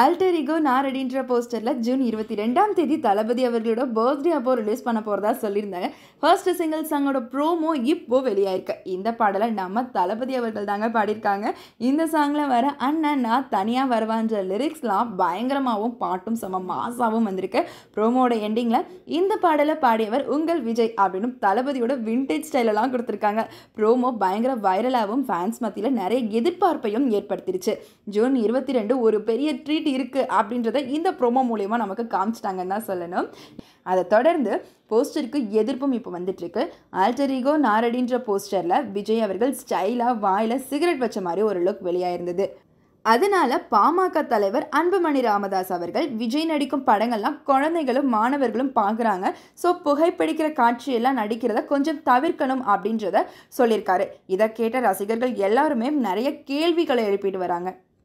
அல்டரிகோ நாரடின்ற போஸ்டரில் ஜூன் இருபத்தி ரெண்டாம் தேதி தளபதி அவர்களோட பர்த்டே அப்போ ரிலீஸ் பண்ண போகிறதா சொல்லியிருந்தாங்க ஃபர்ஸ்ட் சிங்கிள் சாங்கோட ப்ரோமோ இப்போ வெளியாயிருக்கு இந்த பாடலை நம்ம தளபதி அவர்கள் தாங்க பாடியிருக்காங்க இந்த சாங்கில் வர அண்ணன் நான் தனியாக வருவான்ற லிரிக்ஸ்லாம் பயங்கரமாகவும் பாட்டும் செம மாசாகவும் வந்திருக்கு ப்ரோமோட எண்டிங்கில் இந்த பாடலை பாடியவர் உங்கள் விஜய் அப்படின்னு தளபதியோட விண்டேஜ் ஸ்டைலெல்லாம் கொடுத்துருக்காங்க ப்ரோமோ பயங்கர வைரலாகவும் ஃபேன்ஸ் மத்தியில் நிறைய எதிர்பார்ப்பையும் ஏற்படுத்திருச்சு ஜூன் இருபத்தி ரெண்டு ஒரு பெரிய ட்ரீட் பெனிஃபிட் இருக்குது அப்படின்றத இந்த ப்ரோமோ மூலயமா நமக்கு காமிச்சிட்டாங்கன்னு தான் சொல்லணும் அதை தொடர்ந்து போஸ்டருக்கு எதிர்ப்பும் இப்போ வந்துட்டுருக்கு ஆல்டரிகோ நாரடின்ற போஸ்டரில் விஜய் அவர்கள் ஸ்டைலாக வாயில் சிகரெட் வச்ச மாதிரி ஒரு லுக் வெளியாயிருந்தது அதனால பாமக தலைவர் அன்புமணி ராமதாஸ் அவர்கள் விஜய் நடிக்கும் படங்கள்லாம் குழந்தைகளும் மாணவர்களும் பார்க்குறாங்க ஸோ புகைப்பிடிக்கிற காட்சியெல்லாம் நடிக்கிறத கொஞ்சம் தவிர்க்கணும் அப்படின்றத சொல்லியிருக்காரு இதை கேட்ட ரசிகர்கள் எல்லாருமே நிறைய கேள்விகளை எழுப்பிட்டு வராங்க